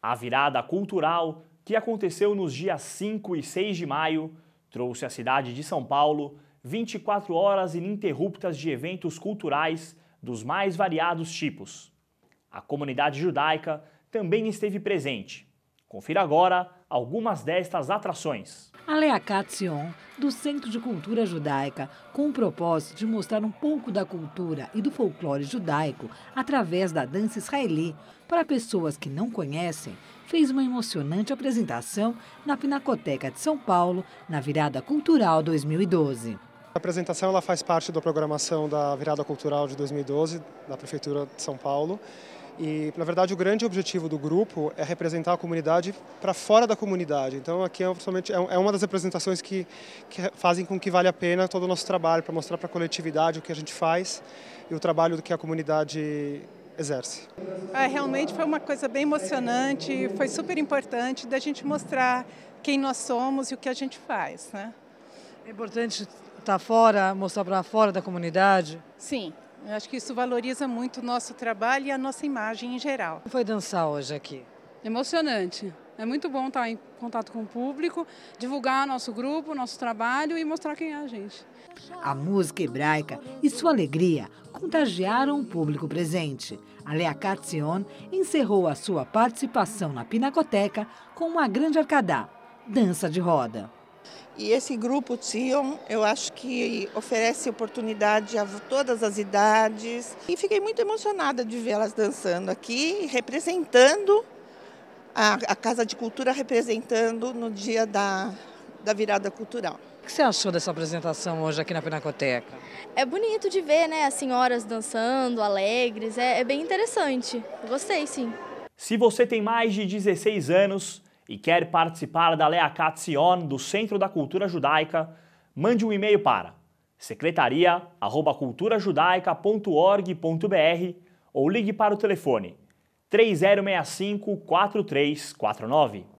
A virada cultural que aconteceu nos dias 5 e 6 de maio trouxe à cidade de São Paulo 24 horas ininterruptas de eventos culturais dos mais variados tipos. A comunidade judaica também esteve presente. Confira agora algumas destas atrações. A Katzion, do Centro de Cultura Judaica, com o propósito de mostrar um pouco da cultura e do folclore judaico através da dança israeli, para pessoas que não conhecem, fez uma emocionante apresentação na Pinacoteca de São Paulo, na Virada Cultural 2012. A apresentação ela faz parte da programação da Virada Cultural de 2012 da Prefeitura de São Paulo e, na verdade, o grande objetivo do grupo é representar a comunidade para fora da comunidade. Então, aqui é, é, é uma das representações que, que fazem com que vale a pena todo o nosso trabalho, para mostrar para a coletividade o que a gente faz e o trabalho que a comunidade exerce. É, realmente foi uma coisa bem emocionante, foi super importante da gente mostrar quem nós somos e o que a gente faz. Né? É importante estar tá fora, mostrar para fora da comunidade? Sim, eu acho que isso valoriza muito o nosso trabalho e a nossa imagem em geral. Foi dançar hoje aqui? Emocionante. É muito bom estar em contato com o público, divulgar nosso grupo, nosso trabalho e mostrar quem é a gente. A música hebraica e sua alegria contagiaram o público presente. A Lea Katzion encerrou a sua participação na Pinacoteca com uma grande arcadá, dança de roda. E esse grupo Tion, eu acho que oferece oportunidade a todas as idades. E fiquei muito emocionada de vê-las dançando aqui, representando a, a, Casa de Cultura, representando no dia da, da virada cultural. O que você achou dessa apresentação hoje aqui na Pinacoteca? É bonito de ver, né? As senhoras dançando, alegres. é, é bem interessante. gostei, sim. Se você tem mais de 16 anos, e quer participar da Leacat Sion do Centro da Cultura Judaica, mande um e-mail para secretaria@culturajudaica.org.br ou ligue para o telefone 3065 4349.